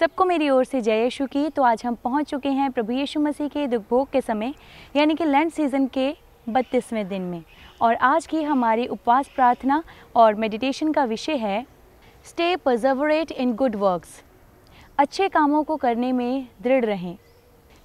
सबको मेरी ओर से जय यीशु की तो आज हम पहुंच चुके हैं प्रभु यीशु मसीह के दुखभोग के समय यानी कि लैंड सीज़न के बत्तीसवें दिन में और आज की हमारी उपवास प्रार्थना और मेडिटेशन का विषय है stay perseverant in good works अच्छे कामों को करने में दृढ़ रहें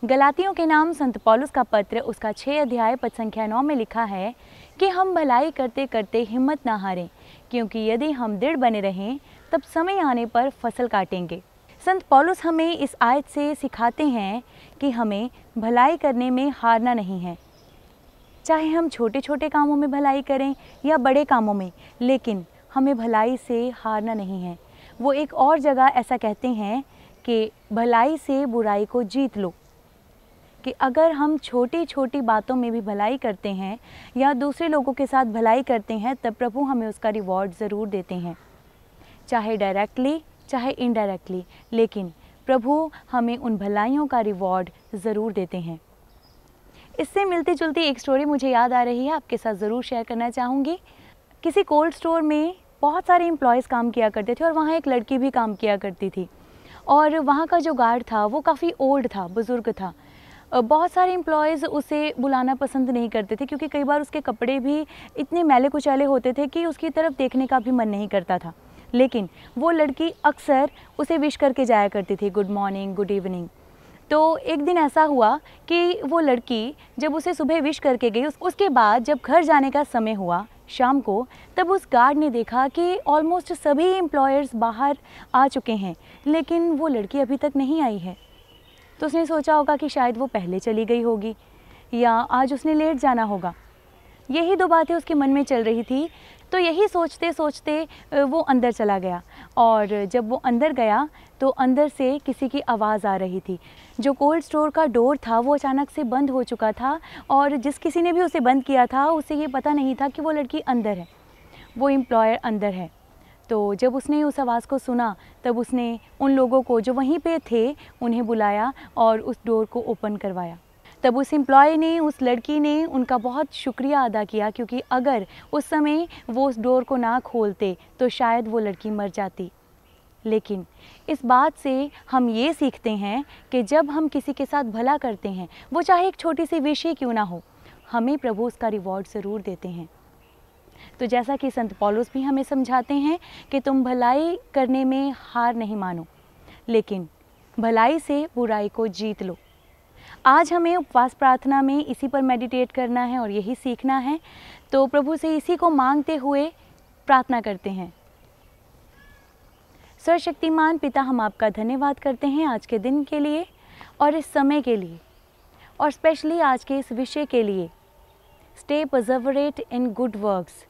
गलातियों के नाम संत पॉलुस का पत्र उसका छः अध्याय पद संख्या नौ में लिखा है कि हम भलाई करते करते हिम्मत ना हारें क्योंकि यदि हम दृढ़ बने रहें तब समय आने पर फसल काटेंगे संत पॉलुस हमें इस आयत से सिखाते हैं कि हमें भलाई करने में हारना नहीं है चाहे हम छोटे छोटे कामों में भलाई करें या बड़े कामों में लेकिन हमें भलाई से हारना नहीं है वो एक और जगह ऐसा कहते हैं कि भलाई से बुराई को जीत लो कि अगर हम छोटी छोटी बातों में भी भलाई करते हैं या दूसरे लोगों के साथ भलाई करते हैं तब प्रभु हमें उसका रिवॉर्ड ज़रूर देते हैं चाहे डायरेक्टली चाहे इनडायरेक्टली लेकिन प्रभु हमें उन भलाइयों का रिवॉर्ड ज़रूर देते हैं इससे मिलती जुलती एक स्टोरी मुझे याद आ रही है आपके साथ ज़रूर शेयर करना चाहूँगी किसी कोल्ड स्टोर में बहुत सारे एम्प्लॉयज़ काम किया करते थे और वहाँ एक लड़की भी काम किया करती थी और वहाँ का जो गार्ड था वो काफ़ी ओल्ड था बुज़ुर्ग था बहुत सारे एम्प्लॉयज़ उसे बुलाना पसंद नहीं करते थे क्योंकि कई बार उसके कपड़े भी इतने मैले कुचैले होते थे कि उसकी तरफ देखने का भी मन नहीं करता था लेकिन वो लड़की अक्सर उसे विश करके जाया करती थी गुड मॉर्निंग गुड इवनिंग तो एक दिन ऐसा हुआ कि वो लड़की जब उसे सुबह विश करके गई उसके बाद जब घर जाने का समय हुआ शाम को तब उस गार्ड ने देखा कि ऑलमोस्ट सभी एम्प्लॉयर्स बाहर आ चुके हैं लेकिन वो लड़की अभी तक नहीं आई है तो उसने सोचा होगा कि शायद वो पहले चली गई होगी या आज उसने लेट जाना होगा यही दो बातें उसके मन में चल रही थी तो यही सोचते सोचते वो अंदर चला गया और जब वो अंदर गया तो अंदर से किसी की आवाज़ आ रही थी जो कोल्ड स्टोर का डोर था वो अचानक से बंद हो चुका था और जिस किसी ने भी उसे बंद किया था उसे ये पता नहीं था कि वो लड़की अंदर है वो एम्प्लॉयर अंदर है तो जब उसने उस आवाज़ को सुना तब उसने उन लोगों को जो वहीं पे थे उन्हें बुलाया और उस डोर को ओपन करवाया तब उस एम्प्लॉय ने उस लड़की ने उनका बहुत शुक्रिया अदा किया क्योंकि अगर उस समय वो उस डोर को ना खोलते तो शायद वो लड़की मर जाती लेकिन इस बात से हम ये सीखते हैं कि जब हम किसी के साथ भला करते हैं वो चाहे एक छोटी सी विषय क्यों ना हो हमें प्रभु उसका रिवॉर्ड ज़रूर देते हैं तो जैसा कि संत पॉलोस भी हमें समझाते हैं कि तुम भलाई करने में हार नहीं मानो लेकिन भलाई से बुराई को जीत लो आज हमें उपवास प्रार्थना में इसी पर मेडिटेट करना है और यही सीखना है तो प्रभु से इसी को मांगते हुए प्रार्थना करते हैं सर्वशक्तिमान पिता हम आपका धन्यवाद करते हैं आज के दिन के लिए और इस समय के लिए और स्पेशली आज के इस विषय के लिए stay perseverant in good works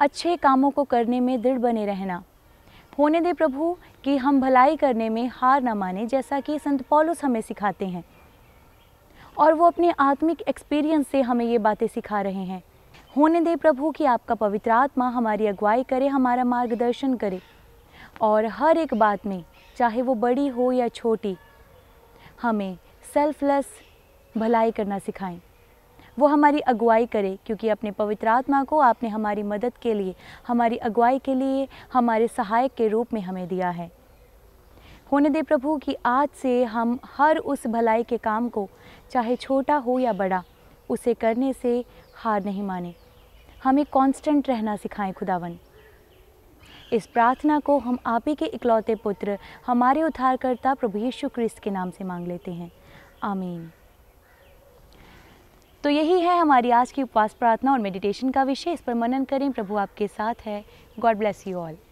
अच्छे कामों को करने में दृढ़ बने रहना होने दे प्रभु कि हम भलाई करने में हार न माने जैसा कि संत पॉलुस हमें सिखाते हैं और वो अपने आत्मिक एक्सपीरियंस से हमें ये बातें सिखा रहे हैं होने दे प्रभु कि आपका पवित्र आत्मा हमारी अगुवाई करे हमारा मार्गदर्शन करे और हर एक बात में चाहे वो बड़ी हो या छोटी हमें सेल्फलेस भलाई करना सिखाएं वो हमारी अगुवाई करे क्योंकि अपने पवित्र आत्मा को आपने हमारी मदद के लिए हमारी अगुवाई के लिए हमारे सहायक के रूप में हमें दिया है होने दे प्रभु कि आज से हम हर उस भलाई के काम को चाहे छोटा हो या बड़ा उसे करने से हार नहीं माने हमें कांस्टेंट रहना सिखाएं खुदावन इस प्रार्थना को हम आप ही के इकलौते पुत्र हमारे उद्धारकर्ता प्रभु यीशु क्रिस्त के नाम से मांग लेते हैं आमीन तो यही है हमारी आज की उपवास प्रार्थना और मेडिटेशन का विषय इस पर मनन करें प्रभु आपके साथ है गॉड ब्लेस यू ऑल